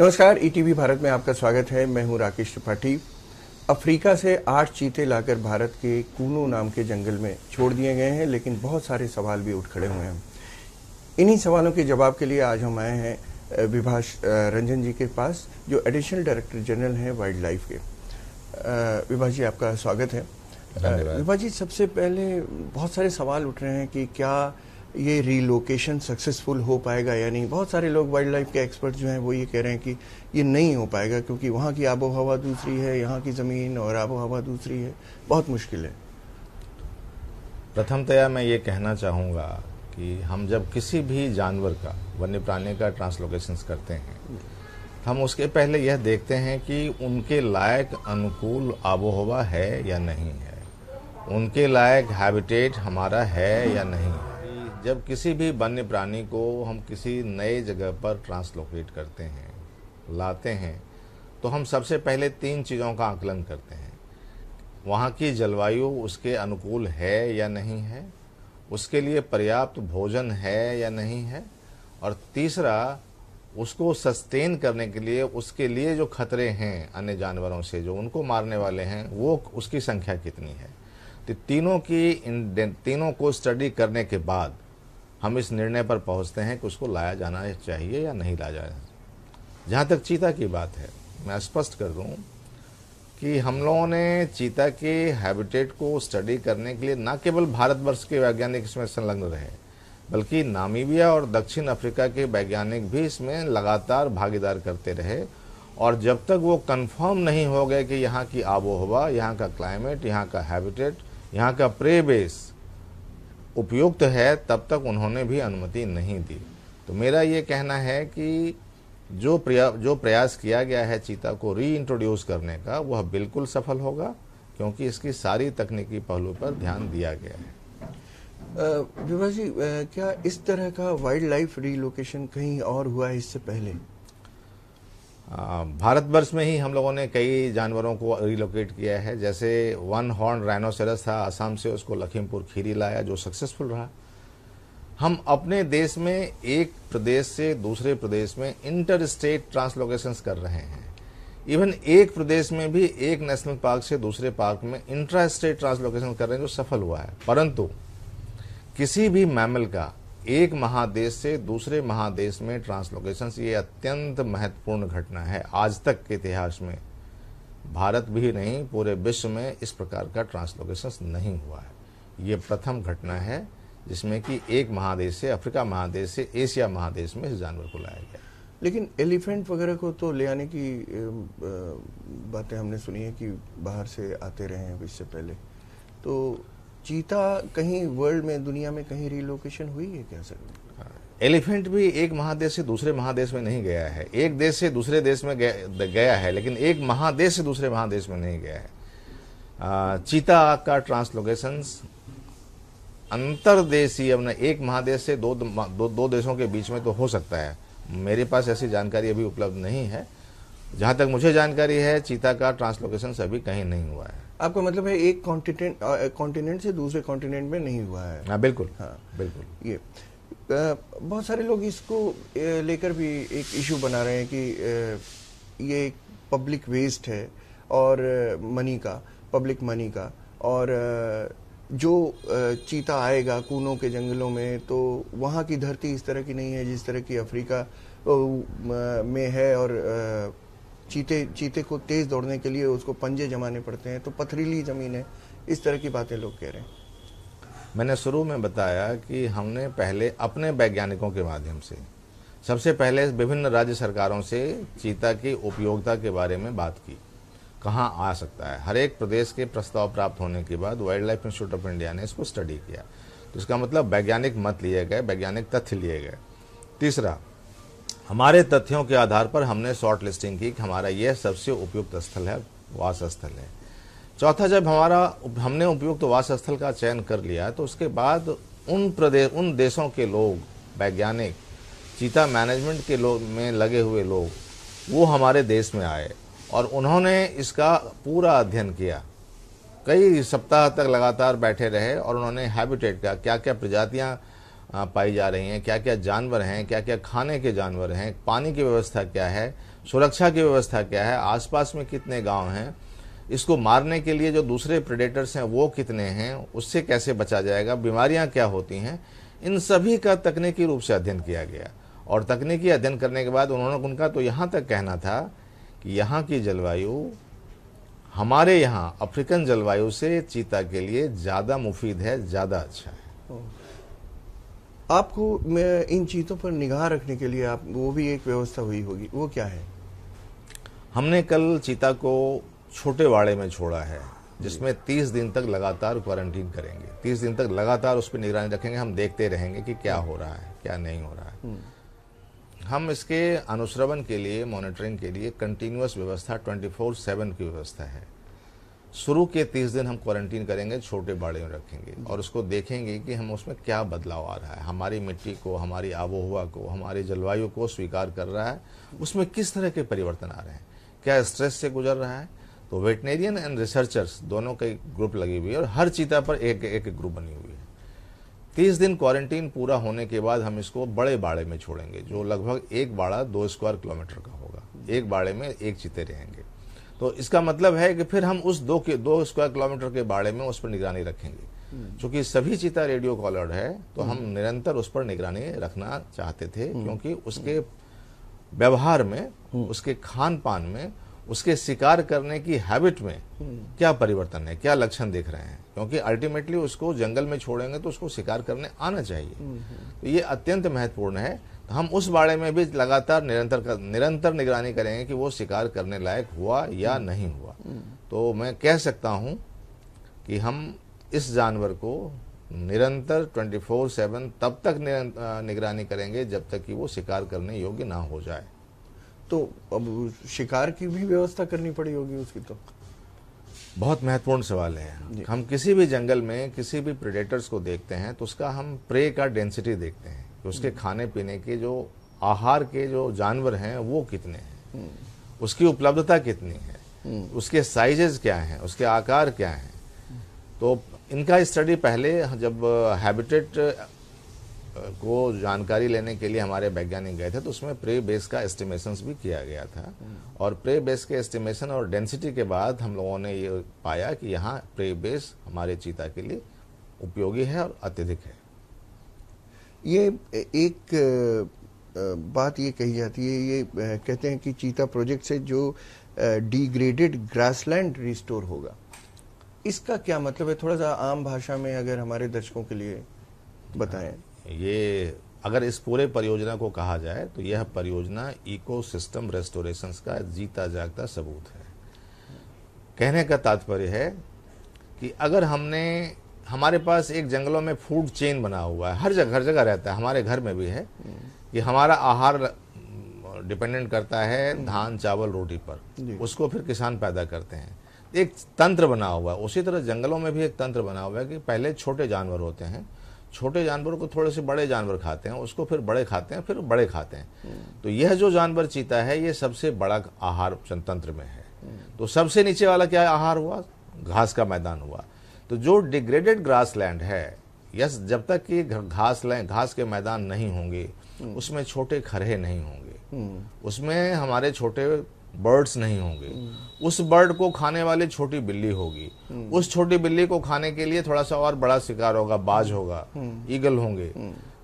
नमस्कार ETV e Bharat में आपका स्वागत है मैं हूं राकेश त्रिपाठी अफ्रीका से आठ चीते लाकर भारत के कूनो नाम के जंगल में छोड़ दिए गए हैं लेकिन बहुत सारे सवाल भी उठ खड़े हुए हैं इन्हीं सवालों के जवाब के लिए आज हम आए हैं विभाष रंजन जी के पास जो एडिशनल डायरेक्टर जनरल हैं वाइल्ड लाइफ के विभाष जी आपका स्वागत है विभाष जी सबसे पहले बहुत सारे सवाल उठ रहे हैं कि क्या ये रीलोकेशन सक्सेसफुल हो पाएगा या नहीं बहुत सारे लोग वाइल्ड लाइफ के एक्सपर्ट जो हैं वो ये कह रहे हैं कि ये नहीं हो पाएगा क्योंकि वहाँ की आबो हवा दूसरी है यहाँ की ज़मीन और आबो हवा दूसरी है बहुत मुश्किल है प्रथमतया मैं ये कहना चाहूँगा कि हम जब किसी भी जानवर का वन्य प्राणी का ट्रांसलोकेशन करते हैं हम उसके पहले यह देखते हैं कि उनके लायक अनुकूल आबोहवा है या नहीं है उनके लायक हैबिटेट हमारा है या नहीं है जब किसी भी वन्य प्राणी को हम किसी नए जगह पर ट्रांसलोकेट करते हैं लाते हैं तो हम सबसे पहले तीन चीज़ों का आकलन करते हैं वहाँ की जलवायु उसके अनुकूल है या नहीं है उसके लिए पर्याप्त भोजन है या नहीं है और तीसरा उसको सस्टेन करने के लिए उसके लिए जो खतरे हैं अन्य जानवरों से जो उनको मारने वाले हैं वो उसकी संख्या कितनी है तो तीनों की तीनों को स्टडी करने के बाद हम इस निर्णय पर पहुंचते हैं कि उसको लाया जाना चाहिए या नहीं लाया जाना जहाँ तक चीता की बात है मैं स्पष्ट कर दूँ कि हम लोगों ने चीता के हैबिटेट को स्टडी करने के लिए न केवल भारतवर्ष के वैज्ञानिक इसमें संलग्न रहे बल्कि नामीबिया और दक्षिण अफ्रीका के वैज्ञानिक भी इसमें लगातार भागीदार करते रहे और जब तक वो कंफर्म नहीं हो गए कि यहाँ की आबो हवा यहाँ का क्लाइमेट यहाँ का हैबिटेट यहाँ का प्रे बेस उपयुक्त है तब तक उन्होंने भी अनुमति नहीं दी तो मेरा ये कहना है कि जो प्रया जो प्रयास किया गया है चीता को रीइंट्रोड्यूस करने का वह बिल्कुल सफल होगा क्योंकि इसकी सारी तकनीकी पहलू पर ध्यान दिया गया है विभा जी क्या इस तरह का वाइल्ड लाइफ रीलोकेशन कहीं और हुआ है इससे पहले भारतवर्ष में ही हम लोगों ने कई जानवरों को रिलोकेट किया है जैसे वन हॉर्न राइनोसेरस था आसाम से उसको लखीमपुर खीरी लाया जो सक्सेसफुल रहा हम अपने देश में एक प्रदेश से दूसरे प्रदेश में इंटर स्टेट ट्रांसलोकेशन कर रहे हैं इवन एक प्रदेश में भी एक नेशनल पार्क से दूसरे पार्क में इंट्रा स्टेट ट्रांसलोकेशन कर रहे हैं जो सफल हुआ है परंतु किसी भी मैमल का एक महादेश से दूसरे महादेश में ट्रांसलोकेशन ये अत्यंत महत्वपूर्ण घटना है आज तक के इतिहास में भारत भी नहीं पूरे विश्व में इस प्रकार का ट्रांसलोकेशन नहीं हुआ है ये प्रथम घटना है जिसमें कि एक महादेश से अफ्रीका महादेश से एशिया महादेश में इस जानवर को लाया गया लेकिन एलिफेंट वगैरह को तो ले आने की बातें हमने सुनी है कि बाहर से आते रहे हैं इससे पहले तो चीता कहीं वर्ल्ड में दुनिया में कहीं रिलोकेशन हुई है क्या सर एलिफेंट हाँ। भी एक महादेश से दूसरे महादेश में नहीं गया है एक देश से दूसरे देश में गया है लेकिन एक महादेश से दूसरे महादेश में नहीं गया है चीता का ट्रांसलोकेशन अंतरदेशीय अपना एक महादेश से दो, दो दो देशों के बीच में तो हो सकता है मेरे पास ऐसी जानकारी अभी उपलब्ध नहीं है जहां तक मुझे जानकारी है चीता का ट्रांसलोकेशन अभी कहीं नहीं हुआ है आपका मतलब है एक कॉन्टिनेंट कॉन्टिनेंट से दूसरे कॉन्टिनेंट में नहीं हुआ है हाँ बिल्कुल हाँ बिल्कुल ये बहुत सारे लोग इसको लेकर भी एक इशू बना रहे हैं कि ये एक पब्लिक वेस्ट है और मनी का पब्लिक मनी का और जो चीता आएगा कूनों के जंगलों में तो वहाँ की धरती इस तरह की नहीं है जिस तरह की अफ्रीका में है और चीते चीते को तेज़ दौड़ने के लिए उसको पंजे जमाने पड़ते हैं तो पथरीली ज़मीन है इस तरह की बातें लोग कह रहे हैं मैंने शुरू में बताया कि हमने पहले अपने वैज्ञानिकों के माध्यम से सबसे पहले विभिन्न राज्य सरकारों से चीता की उपयोगिता के बारे में बात की कहाँ आ सकता है हर एक प्रदेश के प्रस्ताव प्राप्त होने के बाद wildlife institute of India ने इसको स्टडी किया तो इसका मतलब वैज्ञानिक मत लिए गए वैज्ञानिक तथ्य लिए गए तीसरा हमारे तथ्यों के आधार पर हमने शॉर्ट लिस्टिंग की कि हमारा यह सबसे उपयुक्त स्थल है वास स्थल है चौथा जब हमारा हमने उपयुक्त वास स्थल का चयन कर लिया तो उसके बाद उन प्रदेश उन देशों के लोग वैज्ञानिक चीता मैनेजमेंट के लोग में लगे हुए लोग वो हमारे देश में आए और उन्होंने इसका पूरा अध्ययन किया कई सप्ताह तक लगातार बैठे रहे और उन्होंने हैबिटेट का क्या क्या प्रजातियाँ पाई जा रही हैं क्या क्या जानवर हैं क्या क्या खाने के जानवर हैं पानी की व्यवस्था क्या है सुरक्षा की व्यवस्था क्या है आसपास में कितने गांव हैं इसको मारने के लिए जो दूसरे प्रेडेटर्स हैं वो कितने हैं उससे कैसे बचा जाएगा बीमारियां क्या होती हैं इन सभी का तकनीकी रूप से अध्ययन किया गया और तकनीकी अध्ययन करने के बाद उन्होंने उनका तो यहाँ तक कहना था कि यहाँ की जलवायु हमारे यहाँ अफ्रीकन जलवायु से चीता के लिए ज़्यादा मुफीद है ज़्यादा अच्छा है आपको इन चीज़ों पर निगाह रखने के लिए आप वो भी एक व्यवस्था हुई होगी वो क्या है हमने कल चीता को छोटे वाड़े में छोड़ा है जिसमें तीस दिन तक लगातार क्वारंटीन करेंगे तीस दिन तक लगातार उस पर निगरानी रखेंगे हम देखते रहेंगे कि क्या हो रहा है क्या नहीं हो रहा है हम्म। हम इसके अनुश्रवण के लिए मॉनिटरिंग के लिए कंटिन्यूस व्यवस्था फोर सेवन की व्यवस्था है शुरू के तीस दिन हम क्वारंटीन करेंगे छोटे बाड़े में रखेंगे और उसको देखेंगे कि हम उसमें क्या बदलाव आ रहा है हमारी मिट्टी को हमारी आबोहवा को हमारी जलवायु को स्वीकार कर रहा है उसमें किस तरह के परिवर्तन आ रहे हैं क्या स्ट्रेस से गुजर रहा है तो वेटनेरियन एंड रिसर्चर्स दोनों का एक ग्रुप लगी हुई है और हर चीता पर एक एक ग्रुप बनी हुई है तीस दिन क्वारंटीन पूरा होने के बाद हम इसको बड़े बाड़े में छोड़ेंगे जो लगभग एक बाड़ा दो स्क्वायर किलोमीटर का होगा एक बाड़े में एक चीते रहेंगे तो इसका मतलब है कि फिर हम उस दो के दो स्क्वायर किलोमीटर के बाड़े में उस पर निगरानी रखेंगे हम्म। चूंकि सभी चीता रेडियो कॉलर है तो हम हम्म। निरंतर उस पर निगरानी रखना चाहते थे हम्म। क्योंकि उसके व्यवहार में उसके खान पान में उसके शिकार करने की हैबिट में हम्म। क्या परिवर्तन है क्या लक्षण देख रहे हैं क्योंकि अल्टीमेटली उसको जंगल में छोड़ेंगे तो उसको शिकार करने आना चाहिए हम्म, हम्म। तो ये अत्यंत महत्वपूर्ण है तो हम उस बारे में भी लगातार निरंतर कर, निरंतर निगरानी करेंगे कि वो शिकार करने लायक हुआ या नहीं हुआ तो मैं कह सकता हूं कि हम इस जानवर को निरंतर 24/7 तब तक निगरानी करेंगे जब तक कि वो शिकार करने योग्य ना हो जाए तो अब शिकार की भी व्यवस्था करनी पड़ी होगी उसकी तो बहुत महत्वपूर्ण सवाल है हम किसी भी जंगल में किसी भी प्रेडेटर्स को देखते हैं तो उसका हम प्रे का डेंसिटी देखते हैं कि उसके हम्म। खाने पीने के जो आहार के जो जानवर हैं वो कितने हैं हम्म। उसकी उपलब्धता कितनी है हम्म। उसके साइजेस क्या हैं उसके आकार क्या हैं तो इनका स्टडी पहले जब हैबिटेट को जानकारी लेने के लिए हमारे वैज्ञानिक गए थे तो उसमें प्रे बेस का एस्टिमेशन भी किया गया था हम्म। और प्रे बेस के एस्टिमेशन और डेंसिटी के बाद हम लोगों ने ये पाया कि यहाँ प्रे बेस हमारे चीता के लिए उपयोगी है और अत्यधिक है ये एक बात ये कही जाती है ये कहते हैं कि चीता प्रोजेक्ट से जो डिग्रेडेड ग्रासलैंड रिस्टोर होगा इसका क्या मतलब है थोड़ा सा आम भाषा में अगर हमारे दर्शकों के लिए बताएं ये अगर इस पूरे परियोजना को कहा जाए तो यह परियोजना इकोसिस्टम रेस्टोरेशन का जीता जागता सबूत है कहने का तात्पर्य है कि अगर हमने हमारे पास एक जंगलों में फूड चेन बना हुआ है हर जगह हर जगह रहता है हमारे घर में भी है कि हमारा आहार डिपेंडेंट करता है धान चावल रोटी पर उसको फिर किसान पैदा करते हैं एक तंत्र बना हुआ है उसी तरह जंगलों में भी एक तंत्र बना हुआ है कि पहले छोटे जानवर होते हैं छोटे जानवर को थोड़े से बड़े जानवर खाते हैं उसको फिर बड़े खाते हैं फिर बड़े खाते हैं तो यह जो जानवर चीता है यह सबसे बड़ा आहार जनतंत्र में है तो सबसे नीचे वाला क्या आहार हुआ घास का मैदान हुआ तो जो डिग्रेडेड ग्रास लैंड है यस जब तक कि घास लैंड घास के मैदान नहीं होंगे उसमें छोटे खरहे नहीं होंगे हम्म। उसमें हमारे छोटे बर्ड्स नहीं होंगे उस बर्ड को खाने वाली छोटी बिल्ली होगी उस छोटी बिल्ली को खाने के लिए थोड़ा सा और बड़ा शिकार होगा बाज होगा ईगल होंगे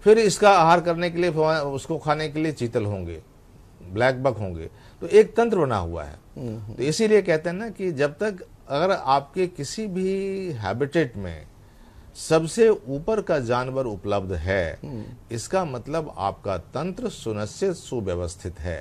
फिर इसका आहार करने के लिए उसको खाने के लिए चीतल होंगे ब्लैक बक होंगे तो एक तंत्र बना हुआ है तो इसीलिए कहते हैं ना कि जब तक अगर आपके किसी भी हैबिटेट में सबसे ऊपर का जानवर उपलब्ध है इसका मतलब आपका तंत्र सुनिश्चित सुव्यवस्थित है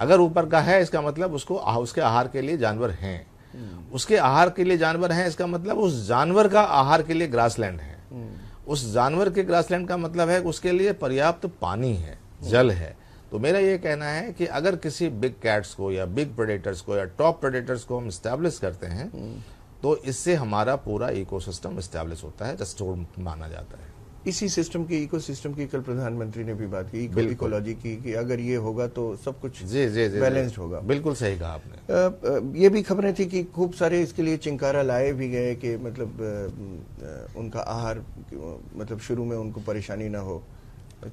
अगर ऊपर का है इसका मतलब उसको उसके आहार के लिए जानवर हैं हम्म। उसके आहार के लिए जानवर हैं इसका मतलब उस जानवर का आहार के लिए ग्रासलैंड है हम्म। उस जानवर के ग्रासलैंड का मतलब है उसके लिए पर्याप्त पानी है जल है तो मेरा ये कहना है कि अगर किसी बिग कैट्स को या बिग प्रेडेटर्स को या टॉप प्रेडेटर्स को हम स्टैब्लिश करते हैं हम्म। तो इससे हमारा पूरा इकोसिस्टम स्टैब्लिश होता है जस्टोर माना जाता है इसी सिस्टम के सिस्टम की कल प्रधानमंत्री ने भी बात की इकोलॉजी की कि अगर ये होगा तो सब कुछ बैलेंस्ड होगा बिल्कुल सही कहा आपने आ, आ, ये भी खबरें थी कि खूब सारे इसके लिए चिंकारा लाए भी गए कि मतलब आ, उनका आहार मतलब शुरू में उनको परेशानी ना हो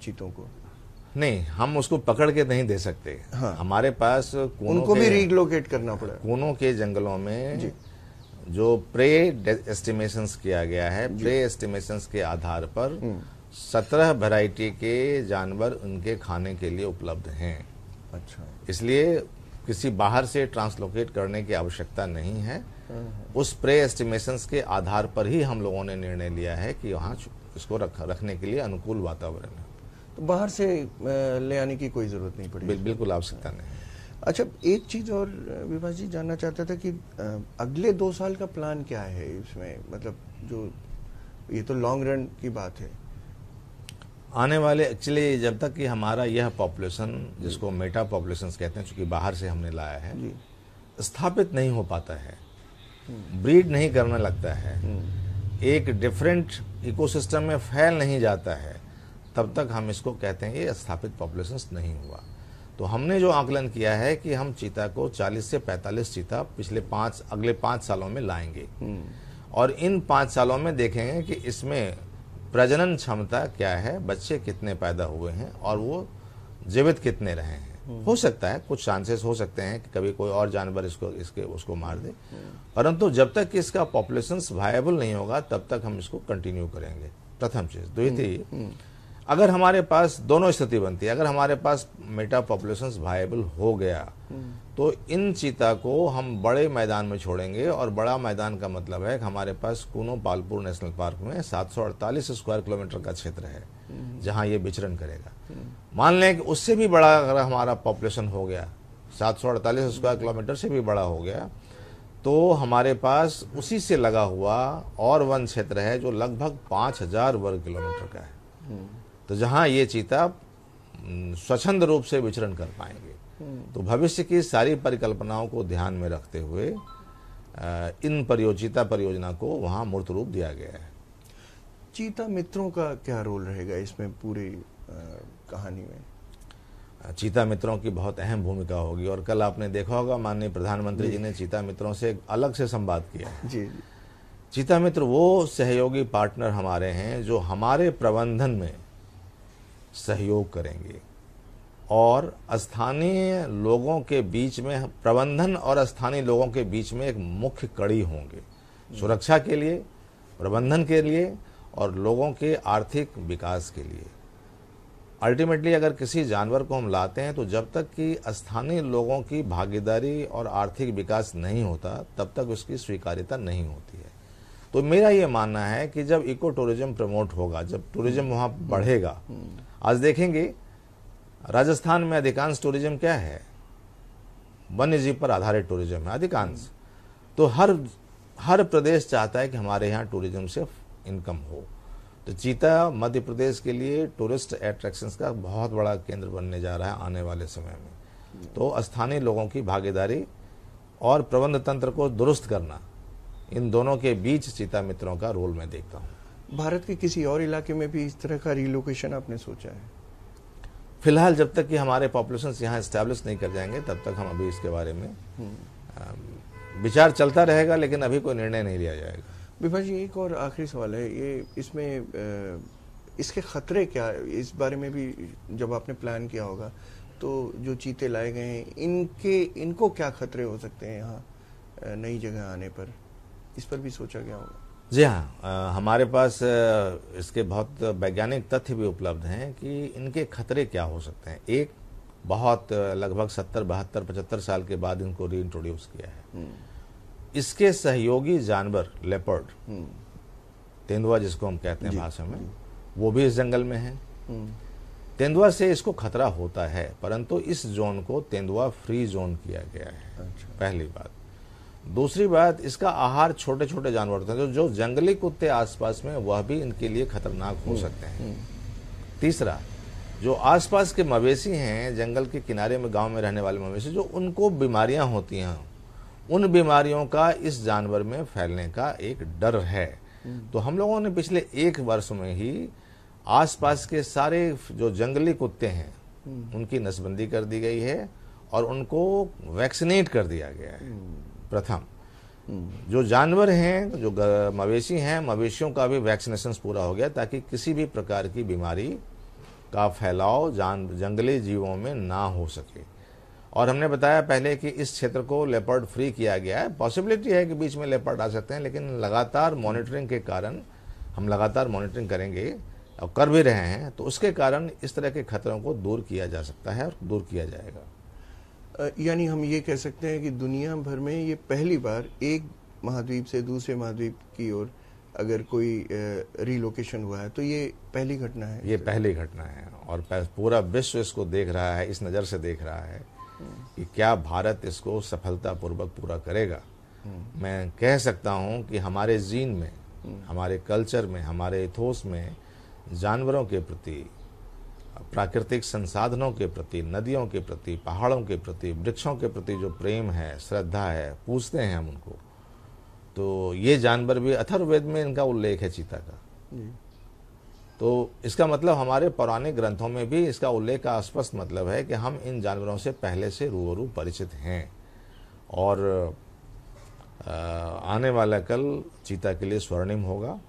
चीतों को नहीं हम उसको पकड़ के नहीं दे सकते हाँ। हमारे पास उनको भी रिलोकेट करना पड़ा कोनों के जंगलों में जो प्रे एस्टिमेशन किया गया है प्रे एस्टिमेशन के आधार पर हम्म। सत्रह वैरायटी के जानवर उनके खाने के लिए उपलब्ध हैं अच्छा इसलिए किसी बाहर से ट्रांसलोकेट करने की आवश्यकता नहीं है हाँ, हाँ। उस प्रे एस्टिमेशन के आधार पर ही हम लोगों ने निर्णय लिया है कि वहाँ इसको रख, रखने के लिए अनुकूल वातावरण है तो बाहर से ले आने की कोई जरूरत नहीं पड़ी बिल्कुल आवश्यकता नहीं अच्छा एक चीज़ और विभाष जी जानना चाहता था कि अगले दो साल का प्लान क्या है इसमें मतलब जो ये तो लॉन्ग रन की बात है आने वाले एक्चुअली जब तक कि हमारा यह पॉपुलेशन जिसको मेटा पॉपुलेशन कहते हैं चूंकि बाहर से हमने लाया है स्थापित नहीं हो पाता है ब्रीड हम्म। नहीं करने लगता है हम्म। एक डिफरेंट इकोसिस्टम में फैल नहीं जाता है तब तक हम इसको कहते हैं ये स्थापित पॉपुलेशन नहीं हुआ तो हमने जो आकलन किया है कि हम चीता को 40 से 45 चीता पिछले पांच अगले पांच सालों में लाएंगे हम्म। और इन पांच सालों में देखेंगे कि इसमें प्रजनन क्षमता क्या है बच्चे कितने पैदा हुए हैं और वो जीवित कितने रहे हैं हम्म। हो सकता है कुछ चांसेस हो सकते हैं कि कभी कोई और जानवर इसको इसके उसको मार दे हम्म। परंतु जब तक इसका पॉपुलेशन वायबल नहीं होगा तब तक हम इसको कंटिन्यू करेंगे प्रथम चीज द्वितीय अगर हमारे पास दोनों स्थिति बनती है अगर हमारे पास मेटा पॉपुलेशन वायबल हो गया तो इन चीता को हम बड़े मैदान में छोड़ेंगे और बड़ा मैदान का मतलब है कि हमारे पास कूनो पालपुर नेशनल पार्क में 748 स्क्वायर किलोमीटर का क्षेत्र है जहां ये विचरण करेगा मान लें कि उससे भी बड़ा अगर हमारा पॉपुलेशन हो गया 748 स्क्वायर किलोमीटर से भी बड़ा हो गया तो हमारे पास उसी से लगा हुआ और वन क्षेत्र है जो लगभग 5000 वर्ग किलोमीटर का है तो जहाँ ये चीता स्वच्छंद रूप से विचरण कर पाएंगे हम्म। तो भविष्य की सारी परिकल्पनाओं को ध्यान में रखते हुए इन परियोजिता परियोजना को वहाँ मूर्त रूप दिया गया है चीता मित्रों का क्या रोल रहेगा इसमें पूरी कहानी में चीता मित्रों की बहुत अहम भूमिका होगी और कल आपने देखा होगा माननीय प्रधानमंत्री जी, जी ने चीता मित्रों से अलग से संवाद किया जी, जी चीता मित्र वो सहयोगी पार्टनर हमारे हैं जो हमारे प्रबंधन में सहयोग करेंगे और स्थानीय लोगों के बीच में प्रबंधन और स्थानीय लोगों के बीच में एक मुख्य कड़ी होंगे सुरक्षा के लिए प्रबंधन के लिए और लोगों के आर्थिक विकास के लिए अल्टीमेटली अगर किसी जानवर को हम लाते हैं तो जब तक कि स्थानीय लोगों की भागीदारी और आर्थिक विकास नहीं होता तब तक उसकी स्वीकार्यता नहीं होती है तो मेरा ये मानना है कि जब इको टूरिज्म प्रमोट होगा जब टूरिज्म वहाँ बढ़ेगा आज देखेंगे राजस्थान में अधिकांश टूरिज्म क्या है वन्य जीव पर आधारित टूरिज्म है अधिकांश तो हर हर प्रदेश चाहता है कि हमारे यहाँ टूरिज्म से इनकम हो तो चीता मध्य प्रदेश के लिए टूरिस्ट अट्रैक्शन का बहुत बड़ा केंद्र बनने जा रहा है आने वाले समय में तो स्थानीय लोगों की भागीदारी और प्रबंध तंत्र को दुरुस्त करना इन दोनों के बीच चीता मित्रों का रोल मैं देखता हूँ भारत के किसी और इलाके में भी इस तरह का रिलोकेशन आपने सोचा है फिलहाल जब तक कि हमारे पॉपुलेशन यहाँ इस्टेब्लिश नहीं कर जाएंगे तब तक हम अभी इसके बारे में हम्म। विचार चलता रहेगा लेकिन अभी कोई निर्णय नहीं लिया जाएगा विभा जी एक और आखिरी सवाल है ये इसमें इसके ख़तरे क्या इस बारे में भी जब आपने प्लान किया होगा तो जो चीते लाए गए हैं इनके इनको क्या खतरे हो सकते हैं यहाँ नई जगह आने पर इस पर भी सोचा गया होगा जी हाँ हमारे पास इसके बहुत वैज्ञानिक तथ्य भी उपलब्ध हैं कि इनके खतरे क्या हो सकते हैं एक बहुत लगभग सत्तर बहत्तर पचहत्तर साल के बाद इनको री इंट्रोड्यूस किया है हम्म। इसके सहयोगी जानवर लेपर्ड हम्म। तेंदुआ जिसको हम कहते हैं भाषा में वो भी इस जंगल में है हम्म। तेंदुआ से इसको खतरा होता है परंतु इस जोन को तेंदुआ फ्री जोन किया गया है अच्छा। पहली बात दूसरी बात इसका आहार छोटे छोटे जानवर होते हैं जो जंगली कुत्ते आसपास में वह भी इनके लिए खतरनाक हो हम्म, सकते हैं हम्म। तीसरा जो आसपास के मवेशी हैं जंगल के किनारे में गांव में रहने वाले मवेशी जो उनको बीमारियां होती हैं उन बीमारियों का इस जानवर में फैलने का एक डर है हम्म। तो हम लोगों ने पिछले एक वर्ष में ही आसपास के सारे जो जंगली कुत्ते हैं उनकी नसबंदी कर दी गई है और उनको वैक्सीनेट कर दिया गया है प्रथम हम्म। जो जानवर हैं जो मवेशी हैं मवेशियों का भी वैक्सीनेशन पूरा हो गया ताकि किसी भी प्रकार की बीमारी का फैलाव जान जंगली जीवों में ना हो सके और हमने बताया पहले कि इस क्षेत्र को लेपर्ड फ्री किया गया है पॉसिबिलिटी है कि बीच में लेपर्ड आ सकते हैं लेकिन लगातार मॉनिटरिंग के कारण हम लगातार मॉनिटरिंग करेंगे और कर भी रहे हैं तो उसके कारण इस तरह के खतरों को दूर किया जा सकता है और दूर किया जाएगा यानी हम ये कह सकते हैं कि दुनिया भर में ये पहली बार एक महाद्वीप से दूसरे महाद्वीप की ओर अगर कोई रिलोकेशन हुआ है तो ये पहली घटना है ये पहली घटना है और पूरा विश्व इसको देख रहा है इस नज़र से देख रहा है कि क्या भारत इसको सफलतापूर्वक पूरा करेगा मैं कह सकता हूँ कि हमारे जीन में हमारे कल्चर में हमारे इथोस में जानवरों के प्रति प्राकृतिक संसाधनों के प्रति नदियों के प्रति पहाड़ों के प्रति वृक्षों के प्रति जो प्रेम है श्रद्धा है पूछते हैं हम उनको तो ये जानवर भी अथर्ववेद में इनका उल्लेख है चीता का तो इसका मतलब हमारे पौराणिक ग्रंथों में भी इसका उल्लेख का स्पष्ट मतलब है कि हम इन जानवरों से पहले से रूबरू परिचित हैं और आने वाला कल चीता के लिए स्वर्णिम होगा